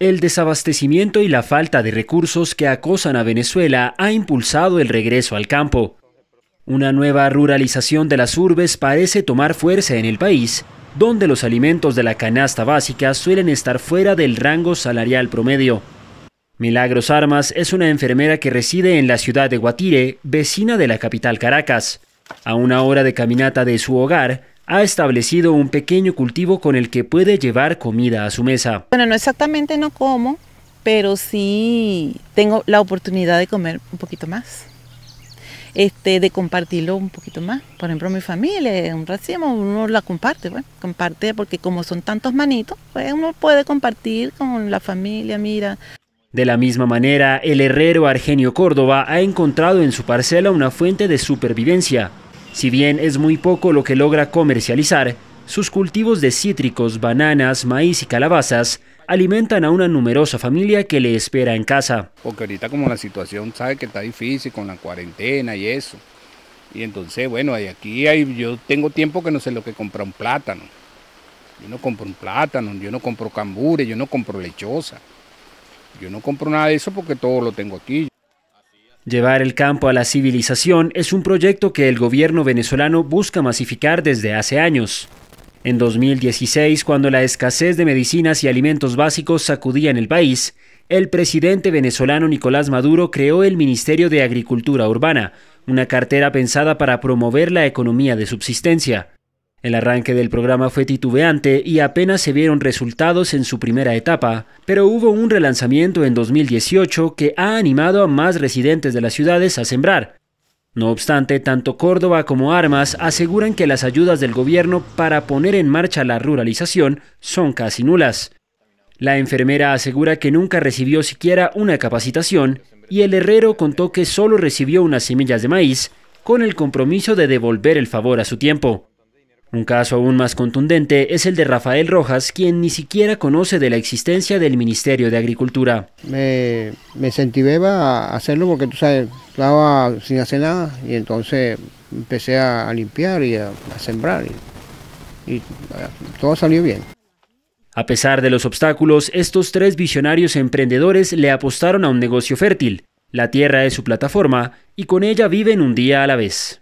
El desabastecimiento y la falta de recursos que acosan a Venezuela ha impulsado el regreso al campo. Una nueva ruralización de las urbes parece tomar fuerza en el país, donde los alimentos de la canasta básica suelen estar fuera del rango salarial promedio. Milagros Armas es una enfermera que reside en la ciudad de Guatire, vecina de la capital Caracas. A una hora de caminata de su hogar, ha establecido un pequeño cultivo con el que puede llevar comida a su mesa. Bueno, no exactamente no como, pero sí tengo la oportunidad de comer un poquito más. Este, de compartirlo un poquito más. Por ejemplo, mi familia, un racimo, uno la comparte, comparte porque como son tantos manitos, pues, uno puede compartir con la familia, mira. De la misma manera, el herrero Argenio Córdoba ha encontrado en su parcela una fuente de supervivencia, si bien es muy poco lo que logra comercializar, sus cultivos de cítricos, bananas, maíz y calabazas alimentan a una numerosa familia que le espera en casa. Porque ahorita como la situación sabe que está difícil con la cuarentena y eso. Y entonces, bueno, aquí hay, yo tengo tiempo que no sé lo que comprar un plátano. Yo no compro un plátano, yo no compro cambure, yo no compro lechosa. Yo no compro nada de eso porque todo lo tengo aquí. Llevar el campo a la civilización es un proyecto que el gobierno venezolano busca masificar desde hace años. En 2016, cuando la escasez de medicinas y alimentos básicos sacudía en el país, el presidente venezolano Nicolás Maduro creó el Ministerio de Agricultura Urbana, una cartera pensada para promover la economía de subsistencia. El arranque del programa fue titubeante y apenas se vieron resultados en su primera etapa, pero hubo un relanzamiento en 2018 que ha animado a más residentes de las ciudades a sembrar. No obstante, tanto Córdoba como Armas aseguran que las ayudas del gobierno para poner en marcha la ruralización son casi nulas. La enfermera asegura que nunca recibió siquiera una capacitación y el herrero contó que solo recibió unas semillas de maíz con el compromiso de devolver el favor a su tiempo. Un caso aún más contundente es el de Rafael Rojas, quien ni siquiera conoce de la existencia del Ministerio de Agricultura. Me, me incentivaba a hacerlo porque tú sabes, estaba sin hacer nada y entonces empecé a, limpiar y a, sembrar y todo salió bien. A pesar de los obstáculos, estos tres visionarios emprendedores le apostaron a un negocio fértil. La tierra es su plataforma y con ella viven un día a la vez.